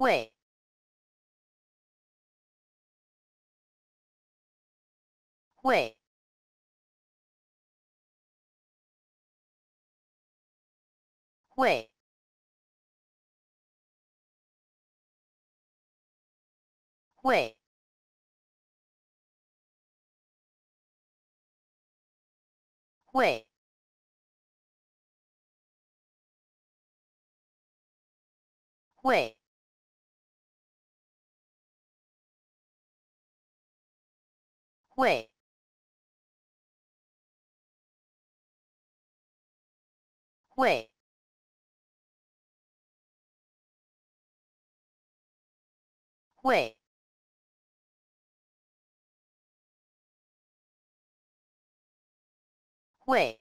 会，会，会，会，会。会会。会。会。会。